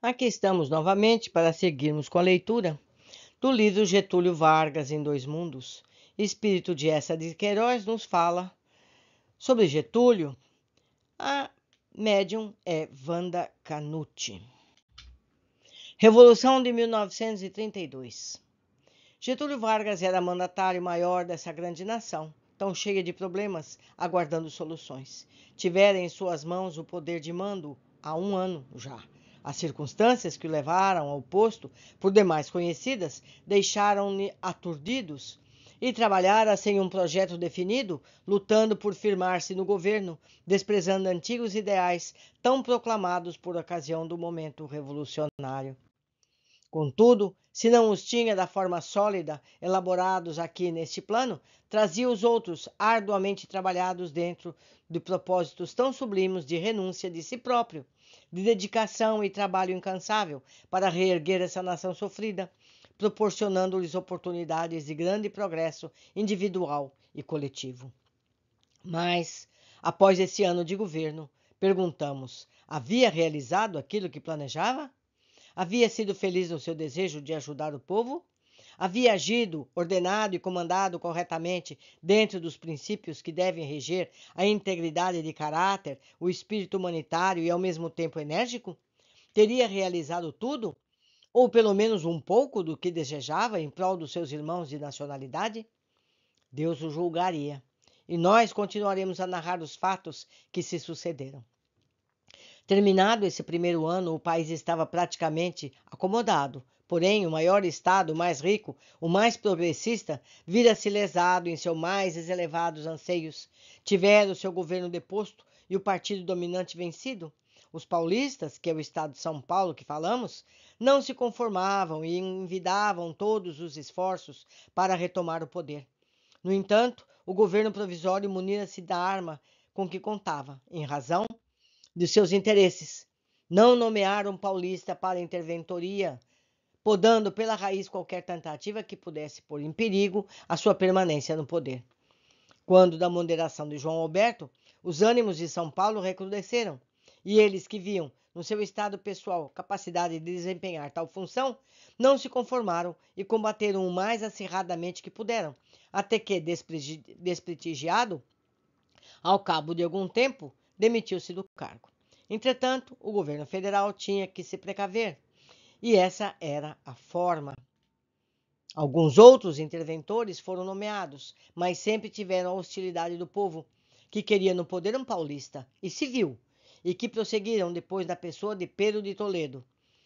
Aqui estamos novamente para seguirmos com a leitura do livro Getúlio Vargas em Dois Mundos. Espírito de Essa de Queiroz nos fala sobre Getúlio. A médium é Wanda Canuti. Revolução de 1932. Getúlio Vargas era mandatário maior dessa grande nação, tão cheia de problemas, aguardando soluções. Tivera em suas mãos o poder de mando há um ano já as circunstâncias que o levaram ao posto, por demais conhecidas, deixaram-lhe aturdidos e trabalhara sem um projeto definido, lutando por firmar-se no governo, desprezando antigos ideais tão proclamados por ocasião do momento revolucionário. Contudo, se não os tinha da forma sólida elaborados aqui neste plano, trazia os outros arduamente trabalhados dentro de propósitos tão sublimes de renúncia de si próprio, de dedicação e trabalho incansável para reerguer essa nação sofrida, proporcionando-lhes oportunidades de grande progresso individual e coletivo. Mas, após esse ano de governo, perguntamos: havia realizado aquilo que planejava? Havia sido feliz no seu desejo de ajudar o povo? Havia agido, ordenado e comandado corretamente dentro dos princípios que devem reger a integridade de caráter, o espírito humanitário e ao mesmo tempo enérgico? Teria realizado tudo? Ou pelo menos um pouco do que desejava em prol dos seus irmãos de nacionalidade? Deus o julgaria. E nós continuaremos a narrar os fatos que se sucederam. Terminado esse primeiro ano, o país estava praticamente acomodado. Porém, o maior Estado, o mais rico, o mais progressista, vira-se lesado em seus mais elevados anseios. Tivera o seu governo deposto e o partido dominante vencido. Os paulistas, que é o estado de São Paulo que falamos, não se conformavam e envidavam todos os esforços para retomar o poder. No entanto, o governo provisório munira-se da arma com que contava, em razão de seus interesses. Não nomearam Paulista para interventoria, podando pela raiz qualquer tentativa que pudesse pôr em perigo a sua permanência no poder. Quando da moderação de João Alberto, os ânimos de São Paulo recrudesceram, e eles que viam no seu estado pessoal capacidade de desempenhar tal função, não se conformaram e combateram o mais acirradamente que puderam, até que, desprestigiado, ao cabo de algum tempo, demitiu-se do cargo. Entretanto, o governo federal tinha que se precaver, e essa era a forma. Alguns outros interventores foram nomeados, mas sempre tiveram a hostilidade do povo, que queria no poder um paulista e civil, e que prosseguiram depois da pessoa de Pedro de Toledo.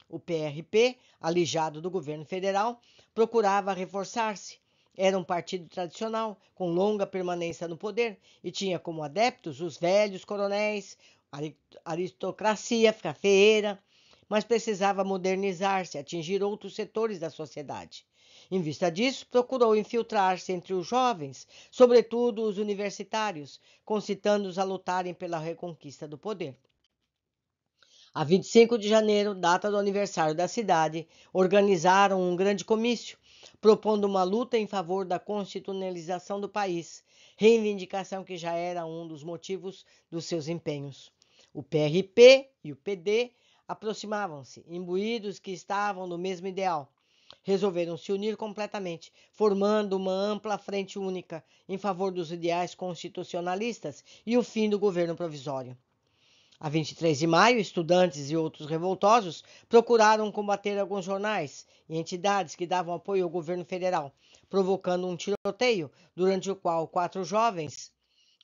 O PRP, alijado do governo federal, procurava reforçar-se, era um partido tradicional, com longa permanência no poder, e tinha como adeptos os velhos coronéis, aristocracia cafeeira, mas precisava modernizar-se, atingir outros setores da sociedade. Em vista disso, procurou infiltrar-se entre os jovens, sobretudo os universitários, concitando-os a lutarem pela reconquista do poder. A 25 de janeiro, data do aniversário da cidade, organizaram um grande comício propondo uma luta em favor da constitucionalização do país, reivindicação que já era um dos motivos dos seus empenhos. O PRP e o PD aproximavam-se, imbuídos que estavam no mesmo ideal. Resolveram se unir completamente, formando uma ampla frente única em favor dos ideais constitucionalistas e o fim do governo provisório. A 23 de maio, estudantes e outros revoltosos procuraram combater alguns jornais e entidades que davam apoio ao governo federal, provocando um tiroteio, durante o qual quatro jovens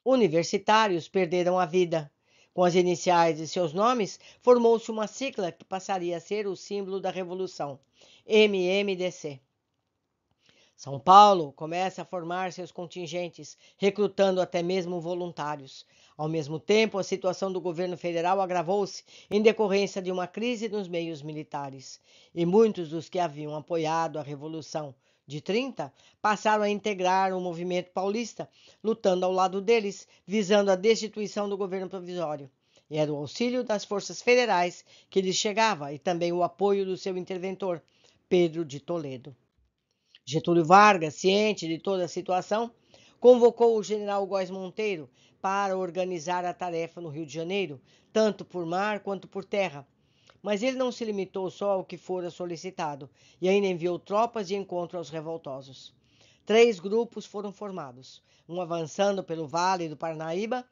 universitários perderam a vida. Com as iniciais de seus nomes, formou-se uma sigla que passaria a ser o símbolo da revolução: MMDC. São Paulo começa a formar seus contingentes, recrutando até mesmo voluntários. Ao mesmo tempo, a situação do governo federal agravou-se em decorrência de uma crise nos meios militares, e muitos dos que haviam apoiado a Revolução de 30 passaram a integrar o movimento paulista, lutando ao lado deles, visando a destituição do governo provisório. E era o auxílio das forças federais que lhes chegava e também o apoio do seu interventor, Pedro de Toledo. Getúlio Vargas, ciente de toda a situação, convocou o general Góes Monteiro para organizar a tarefa no Rio de Janeiro, tanto por mar quanto por terra. Mas ele não se limitou só ao que fora solicitado e ainda enviou tropas de encontro aos revoltosos. Três grupos foram formados, um avançando pelo Vale do Parnaíba,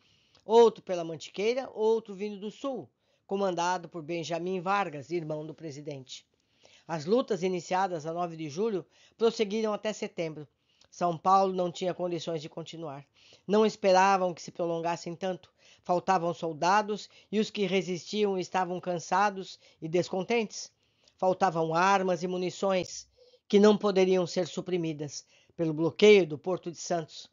outro pela Mantiqueira, outro vindo do Sul, comandado por Benjamin Vargas, irmão do presidente. As lutas iniciadas a 9 de julho prosseguiram até setembro. São Paulo não tinha condições de continuar. Não esperavam que se prolongassem tanto. Faltavam soldados e os que resistiam estavam cansados e descontentes. Faltavam armas e munições que não poderiam ser suprimidas pelo bloqueio do Porto de Santos,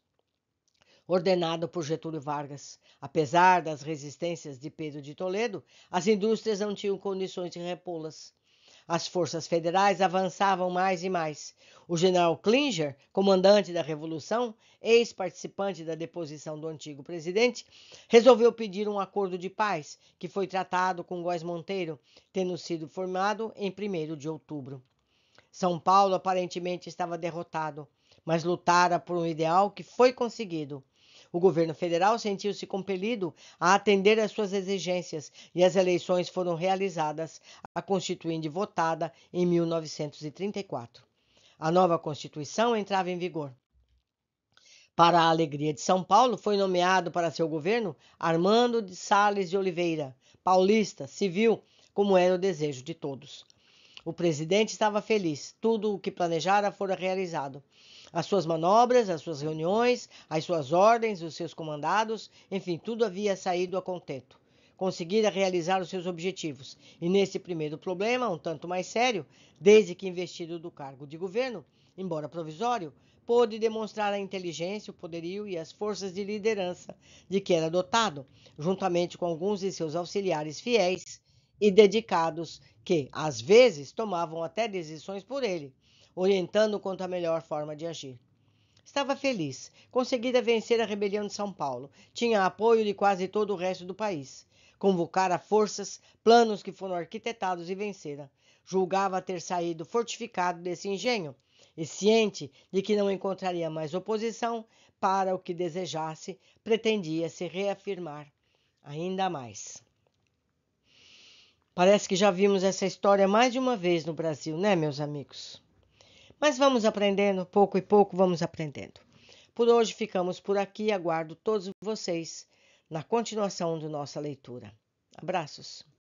ordenado por Getúlio Vargas. Apesar das resistências de Pedro de Toledo, as indústrias não tinham condições de repô-las. As forças federais avançavam mais e mais. O general Klinger, comandante da Revolução, ex-participante da deposição do antigo presidente, resolveu pedir um acordo de paz, que foi tratado com Góes Monteiro, tendo sido formado em 1 de outubro. São Paulo aparentemente estava derrotado, mas lutara por um ideal que foi conseguido. O governo federal sentiu-se compelido a atender às suas exigências e as eleições foram realizadas, a Constituinte votada em 1934. A nova Constituição entrava em vigor. Para a alegria de São Paulo, foi nomeado para seu governo Armando de Sales de Oliveira, paulista, civil, como era o desejo de todos. O presidente estava feliz. Tudo o que planejara fora realizado. As suas manobras, as suas reuniões, as suas ordens, os seus comandados, enfim, tudo havia saído a contento. Conseguira realizar os seus objetivos. E nesse primeiro problema, um tanto mais sério, desde que investido do cargo de governo, embora provisório, pôde demonstrar a inteligência, o poderio e as forças de liderança de que era dotado, juntamente com alguns de seus auxiliares fiéis e dedicados que, às vezes, tomavam até decisões por ele, orientando quanto à melhor forma de agir. Estava feliz, conseguira vencer a rebelião de São Paulo, tinha apoio de quase todo o resto do país. Convocara forças, planos que foram arquitetados e vencera. Julgava ter saído fortificado desse engenho e, ciente de que não encontraria mais oposição para o que desejasse, pretendia se reafirmar ainda mais. Parece que já vimos essa história mais de uma vez no Brasil, né, meus amigos? Mas vamos aprendendo, pouco e pouco vamos aprendendo. Por hoje ficamos por aqui, aguardo todos vocês na continuação de nossa leitura. Abraços!